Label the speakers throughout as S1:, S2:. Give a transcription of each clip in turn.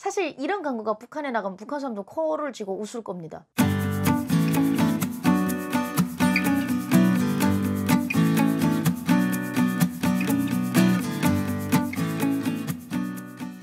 S1: 사실 이런 광고가 북한에 나가면 북한 사람도 코를 쥐고 웃을 겁니다.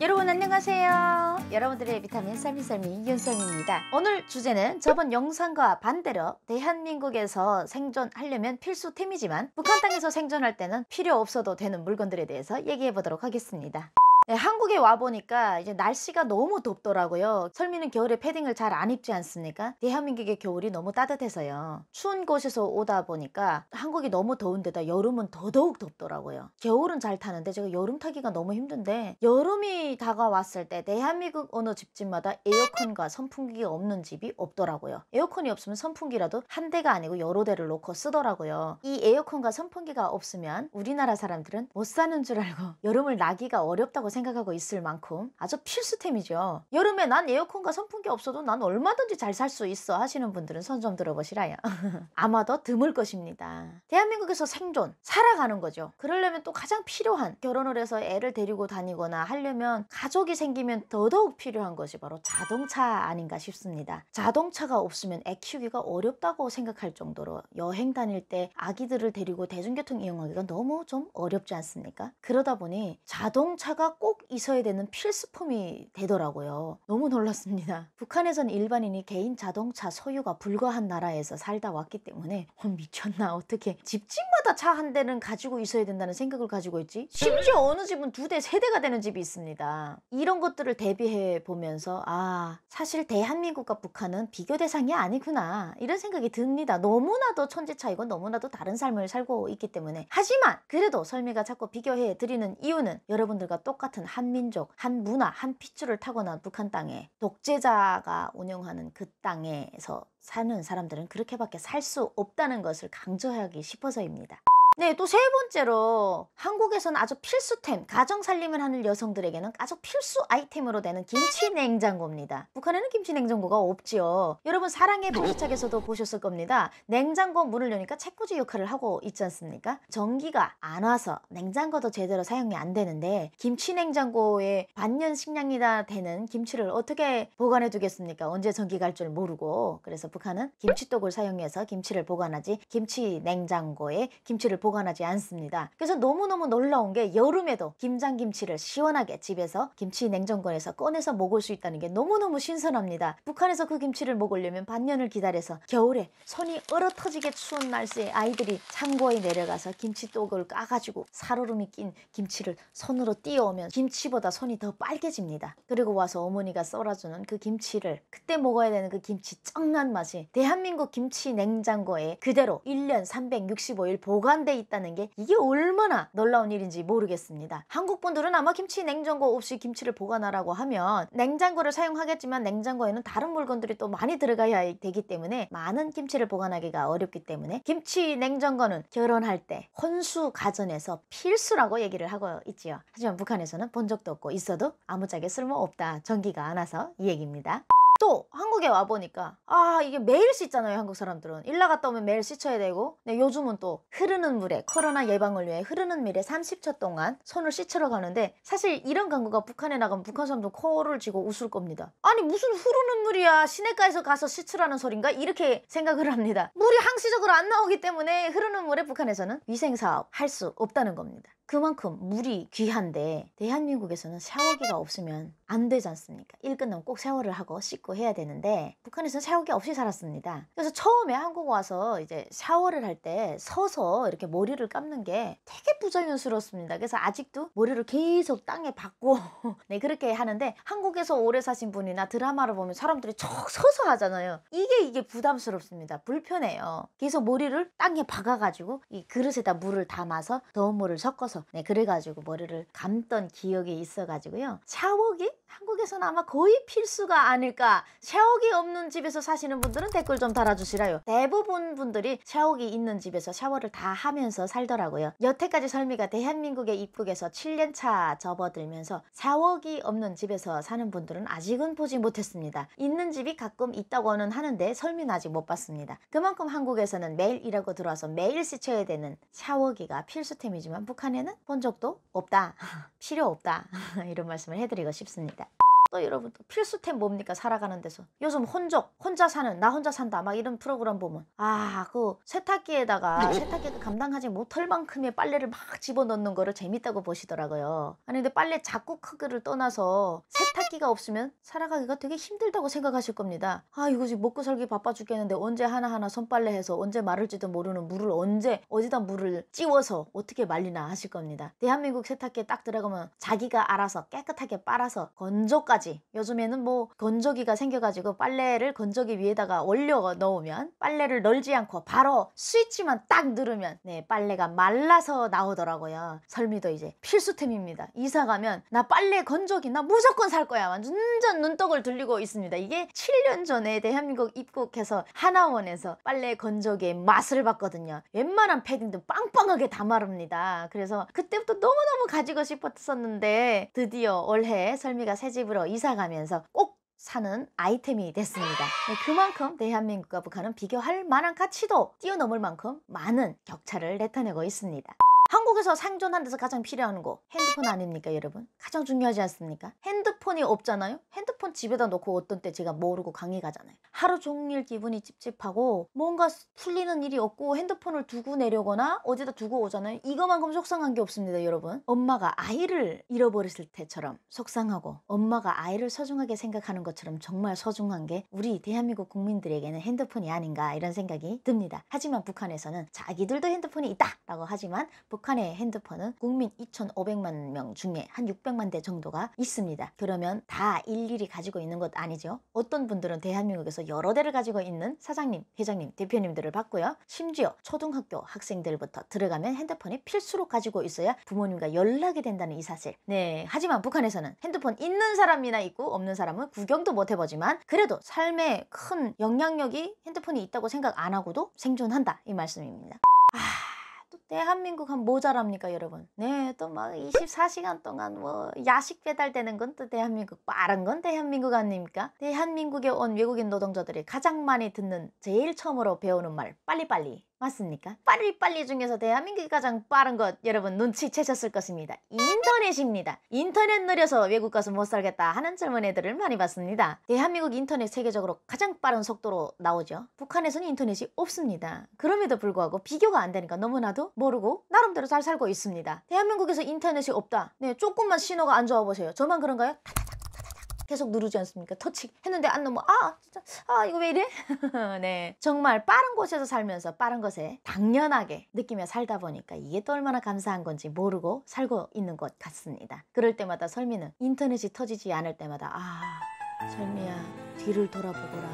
S1: 여러분 안녕하세요. 여러분들의 비타민 썰미썰미 윤썰미입니다. 오늘 주제는 저번 영상과 반대로 대한민국에서 생존하려면 필수템이지만 북한 땅에서 생존할 때는 필요 없어도 되는 물건들에 대해서 얘기해 보도록 하겠습니다. 예, 한국에 와보니까 이제 날씨가 너무 덥더라고요. 설미는 겨울에 패딩을 잘 안 입지 않습니까? 대한민국의 겨울이 너무 따뜻해서요. 추운 곳에서 오다 보니까 한국이 너무 더운데다 여름은 더더욱 덥더라고요. 겨울은 잘 타는데 제가 여름 타기가 너무 힘든데 여름이 다가왔을 때 대한민국 어느 집집마다 에어컨과 선풍기가 없는 집이 없더라고요. 에어컨이 없으면 선풍기라도 한 대가 아니고 여러 대를 놓고 쓰더라고요. 이 에어컨과 선풍기가 없으면 우리나라 사람들은 못 사는 줄 알고 여름을 나기가 어렵다고 생각합니다. 생각하고 있을 만큼 아주 필수템이죠. 여름에 난 에어컨과 선풍기 없어도 난 얼마든지 잘 살 수 있어 하시는 분들은 선 좀 들어보시라요. 아마도 드물 것입니다. 대한민국에서 생존, 살아가는 거죠. 그러려면 또 가장 필요한 결혼을 해서 애를 데리고 다니거나 하려면 가족이 생기면 더더욱 필요한 것이 바로 자동차 아닌가 싶습니다. 자동차가 없으면 애 키우기가 어렵다고 생각할 정도로 여행 다닐 때 아기들을 데리고 대중교통 이용하기가 너무 좀 어렵지 않습니까? 그러다 보니 자동차가 꼭꼭 있어야 되는 필수품이 되더라고요. 너무 놀랐습니다. 북한에서는 일반인이 개인 자동차 소유가 불가한 나라에서 살다 왔기 때문에 어, 미쳤나 어떻게 집집마다 차 한 대는 가지고 있어야 된다는 생각을 가지고 있지? 심지어 어느 집은 두 대, 세 대가 되는 집이 있습니다. 이런 것들을 대비해 보면서 아 사실 대한민국과 북한은 비교 대상이 아니구나 이런 생각이 듭니다. 너무나도 천지 차이고 너무나도 다른 삶을 살고 있기 때문에 하지만 그래도 설미가 자꾸 비교해 드리는 이유는 여러분들과 똑같 같은 한민족, 한문화, 한핏줄을 타고난 북한 땅에 독재자가 운영하는 그 땅에서 사는 사람들은 그렇게밖에 살 수 없다는 것을 강조하기 싶어서입니다. 네, 또 세 번째로 한국에서는 아주 필수템, 가정 살림을 하는 여성들에게는 아주 필수 아이템으로 되는 김치 냉장고입니다. 북한에는 김치 냉장고가 없지요. 여러분 사랑의 보시착에서도 보셨을 겁니다. 냉장고 문을 여니까 책꽂이 역할을 하고 있지 않습니까? 전기가 안 와서 냉장고도 제대로 사용이 안 되는데 김치 냉장고의 반년 식량이다 되는 김치를 어떻게 보관해 두겠습니까? 언제 전기 갈 줄 모르고 그래서 북한은 김치떡을 사용해서 김치를 보관하지 김치 냉장고에 김치를 보관하지 않습니다. 그래서 너무너무 놀라운 게 여름에도 김장김치를 시원하게 집에서 김치 냉장고에서 꺼내서 먹을 수 있다는 게 너무너무 신선합니다. 북한에서 그 김치를 먹으려면 반년을 기다려서 겨울에 손이 얼어터지게 추운 날씨에 아이들이 창고에 내려가서 김치떡을 까가지고 살얼음이 낀 김치를 손으로 띄어오면 김치보다 손이 더 빨개집니다. 그리고 와서 어머니가 썰어주는 그 김치를 그때 먹어야 되는 그 김치 쩡난 맛이 대한민국 김치 냉장고에 그대로 1년 365일 보관돼 돼 있다는 게 이게 얼마나 놀라운 일인지 모르겠습니다. 한국 분들은 아마 김치 냉장고 없이 김치를 보관하라고 하면 냉장고를 사용하겠지만 냉장고에는 다른 물건들이 또 많이 들어가야 되기 때문에 많은 김치를 보관하기가 어렵기 때문에 김치 냉장고는 결혼할 때 혼수 가전에서 필수라고 얘기를 하고 있지요. 하지만 북한에서는 본 적도 없고 있어도 아무짝에 쓸모없다. 전기가 안 와서 이 얘기입니다. 또 한국에 와보니까 아 이게 매일 씻잖아요 한국 사람들은 일 나갔다 오면 매일 씻어야 되고 근데 네, 요즘은 또 흐르는 물에 코로나 예방을 위해 흐르는 물에 30초 동안 손을 씻으러 가는데 사실 이런 광고가 북한에 나가면 북한 사람들 코를 쥐고 웃을 겁니다 아니 무슨 흐르는 물이야 시내가에서 가서 씻으라는 소린가 이렇게 생각을 합니다 물이 항시적으로 안 나오기 때문에 흐르는 물에 북한에서는 위생사업 할 수 없다는 겁니다 그만큼 물이 귀한데 대한민국에서는 샤워기가 없으면 안 되지 않습니까? 일 끝나면 꼭 샤워를 하고 씻고 해야 되는데 북한에서는 샤워기 없이 살았습니다. 그래서 처음에 한국 와서 이제 샤워를 할 때 서서 이렇게 머리를 감는 게 되게 부자연스럽습니다. 그래서 아직도 머리를 계속 땅에 박고 네 그렇게 하는데 한국에서 오래 사신 분이나 드라마를 보면 사람들이 척 서서 하잖아요. 이게 이게 부담스럽습니다. 불편해요. 계속 머리를 땅에 박아가지고 이 그릇에다 물을 담아서 더운 물을 섞어서 네, 그래가지고 머리를 감던 기억이 있어가지고요. 샤워기? 한국에서는 아마 거의 필수가 아닐까 샤워기 없는 집에서 사시는 분들은 댓글 좀 달아주시라요 대부분 분들이 샤워기 있는 집에서 샤워를 다 하면서 살더라고요 여태까지 설미가 대한민국의입국에서 7년차 접어들면서 샤워기 없는 집에서 사는 분들은 아직은 보지 못했습니다 있는 집이 가끔 있다고는 하는데 설미는 아직 못 봤습니다 그만큼 한국에서는 매일 일하고 들어와서 매일 씻어야 되는 샤워기가 필수템이지만 북한에는 본 적도 없다 필요 없다 이런 말씀을 해드리고 싶습니다 또 여러분 또 필수템 뭡니까 살아가는 데서 요즘 혼족 혼자 사는 나 혼자 산다 막 이런 프로그램 보면 아 그 세탁기에다가 네. 세탁기가 감당하지 못할 만큼의 빨래를 막 집어넣는 거를 재밌다고 보시더라고요 아니 근데 빨래 자꾸 크기를 떠나서 세탁기가 없으면 살아가기가 되게 힘들다고 생각하실 겁니다 아 이거 지금 먹고 살기 바빠 죽겠는데 언제 하나하나 손빨래 해서 언제 마를지도 모르는 물을 언제 어디다 물을 찌워서 어떻게 말리나 하실 겁니다 대한민국 세탁기에 딱 들어가면 자기가 알아서 깨끗하게 빨아서 건조까지 건지 요즘에는 뭐 건조기가 생겨가지고 빨래를 건조기 위에다가 올려 넣으면 빨래를 널지 않고 바로 스위치만 딱 누르면 네 빨래가 말라서 나오더라고요 설미도 이제 필수템입니다 이사 가면 나 빨래 건조기 나 무조건 살 거야 완전 눈독을 들리고 있습니다 이게 7년 전에 대한민국 입국해서 하나원에서 빨래 건조기의 맛을 봤거든요 웬만한 패딩도 빵빵하게 다 마릅니다 그래서 그때부터 너무너무 가지고 싶었었는데 드디어 올해 설미가 새 집으로 이사 가면서 꼭 사는 아이템이 됐습니다. 네, 그만큼 대한민국과 북한은 비교할 만한 가치도 뛰어넘을 만큼 많은 격차를 나타내고 있습니다. 한국에서 생존하는 데서 가장 필요한 거 핸드폰 아닙니까 여러분? 가장 중요하지 않습니까? 핸드폰이 없잖아요? 핸드폰 집에다 놓고 어떤 때 제가 모르고 강의 가잖아요. 하루 종일 기분이 찝찝하고 뭔가 풀리는 일이 없고 핸드폰을 두고 내려거나 어디다 두고 오잖아요. 이것만큼 속상한 게 없습니다 여러분. 엄마가 아이를 잃어버렸을 때처럼 속상하고 엄마가 아이를 소중하게 생각하는 것처럼 정말 소중한 게 우리 대한민국 국민들에게는 핸드폰이 아닌가 이런 생각이 듭니다. 하지만 북한에서는 자기들도 핸드폰이 있다 라고 하지만 북 북한의 핸드폰은 국민 2,500만 명 중에 한 600만 대 정도가 있습니다. 그러면 다 일일이 가지고 있는 것 아니죠? 어떤 분들은 대한민국에서 여러 대를 가지고 있는 사장님, 회장님, 대표님들을 봤고요. 심지어 초등학교 학생들부터 들어가면 핸드폰이 필수로 가지고 있어야 부모님과 연락이 된다는 이 사실. 네, 하지만 북한에서는 핸드폰 있는 사람이나 있고 없는 사람은 구경도 못 해보지만 그래도 삶에 큰 영향력이 핸드폰이 있다고 생각 안 하고도 생존한다 이 말씀입니다. 대한민국 한 모자랍니까 여러분 네 또 막 뭐 24시간 동안 뭐 야식 배달되는 건 또 대한민국 빠른 건 대한민국 아닙니까 대한민국에 온 외국인 노동자들이 가장 많이 듣는 제일 처음으로 배우는 말 빨리빨리 맞습니까? 빨리빨리 중에서 대한민국이 가장 빠른 것 여러분 눈치채셨을 것입니다. 인터넷입니다. 인터넷 느려서 외국 가서 못 살겠다 하는 젊은 애들을 많이 봤습니다. 대한민국 인터넷 세계적으로 가장 빠른 속도로 나오죠. 북한에서는 인터넷이 없습니다. 그럼에도 불구하고 비교가 안 되니까 너무나도 모르고 나름대로 잘 살고 있습니다. 대한민국에서 인터넷이 없다. 네, 조금만 신호가 안 좋아 보세요. 저만 그런가요? 계속 누르지 않습니까? 터치 했는데 안 넘어. 아, 진짜. 아, 이거 왜 이래? 네. 정말 빠른 곳에서 살면서 빠른 것에 당연하게 느끼며 살다 보니까 이게 또 얼마나 감사한 건지 모르고 살고 있는 것 같습니다. 그럴 때마다 설미는 인터넷이 터지지 않을 때마다 아, 설미야. 뒤를 돌아보거라.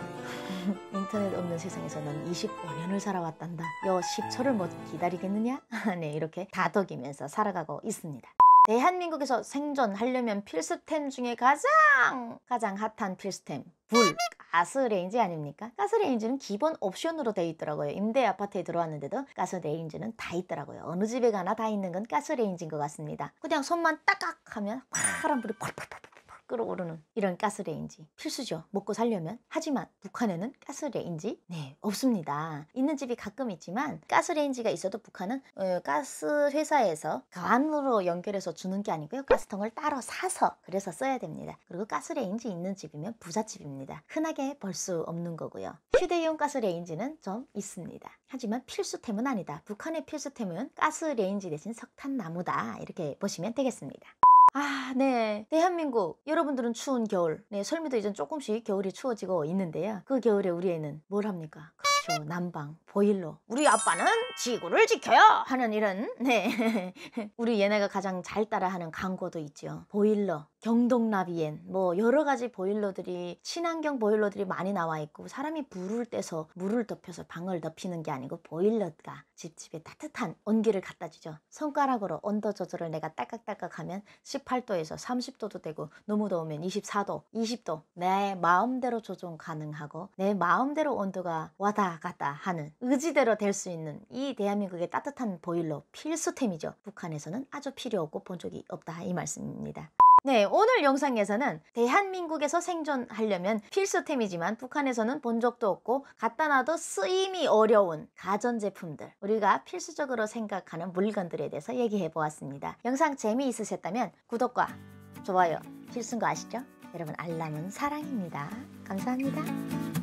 S1: 인터넷 없는 세상에서 넌 25년을 살아왔단다. 여 10초를 못 기다리겠느냐? 네, 이렇게 다독이면서 살아가고 있습니다. 대한민국에서 생존하려면 필수템 중에 가장 가장 핫한 필수템 불 가스레인지 아닙니까? 가스레인지는 기본 옵션으로 돼 있더라고요. 임대 아파트에 들어왔는데도 가스레인지는 다 있더라고요. 어느 집에 가나 다 있는 건 가스레인지인 것 같습니다. 그냥 손만 딱딱 하면 파란 불이 펄펄펄 확 끓어오르는 이런 가스레인지 필수죠. 먹고 살려면. 하지만 북한에는 가스레인지 네 없습니다. 있는 집이 가끔 있지만 가스레인지가 있어도 북한은 어, 가스 회사에서 관으로 연결해서 주는 게 아니고요. 가스통을 따로 사서 그래서 써야 됩니다. 그리고 가스레인지 있는 집이면 부잣집입니다. 흔하게 볼 수 없는 거고요. 휴대용 가스레인지는 좀 있습니다. 하지만 필수템은 아니다. 북한의 필수템은 가스레인지 대신 석탄나무다. 이렇게 보시면 되겠습니다. 아, 네. 대한민국. 여러분들은 추운 겨울. 네, 설미도 이젠 조금씩 겨울이 추워지고 있는데요. 그 겨울에 우리 애는 뭘 합니까? 그렇죠. 난방, 보일러. 우리 아빠는 지구를 지켜요! 하는 이런, 네. 우리 얘네가 가장 잘 따라하는 광고도 있죠. 보일러, 경동나비엔뭐 여러 가지 보일러들이 친환경 보일러들이 많이 나와 있고 사람이 불을 떼서 물을 덮여서 방을 덮이는 게 아니고 보일러가 집집에 따뜻한 온기를 갖다 주죠. 손가락으로 온도 조절을 내가 딸깍딸깍 하면 18도에서 30도도 되고 너무 더우면 24도, 20도 내 마음대로 조종 가능하고 내 마음대로 온도가 와다 갔다 하는 의지대로 될 수 있는 이 대한민국의 따뜻한 보일러 필수템이죠. 북한에서는 아주 필요 없고 본 적이 없다 이 말씀입니다. 네, 오늘 영상에서는 대한민국에서 생존하려면 필수템이지만 북한에서는 본 적도 없고 갖다 놔도 쓰임이 어려운 가전제품들 우리가 필수적으로 생각하는 물건들에 대해서 얘기해 보았습니다. 영상 재미있으셨다면 구독과 좋아요 필수인 거 아시죠? 여러분 알람은 사랑입니다. 감사합니다.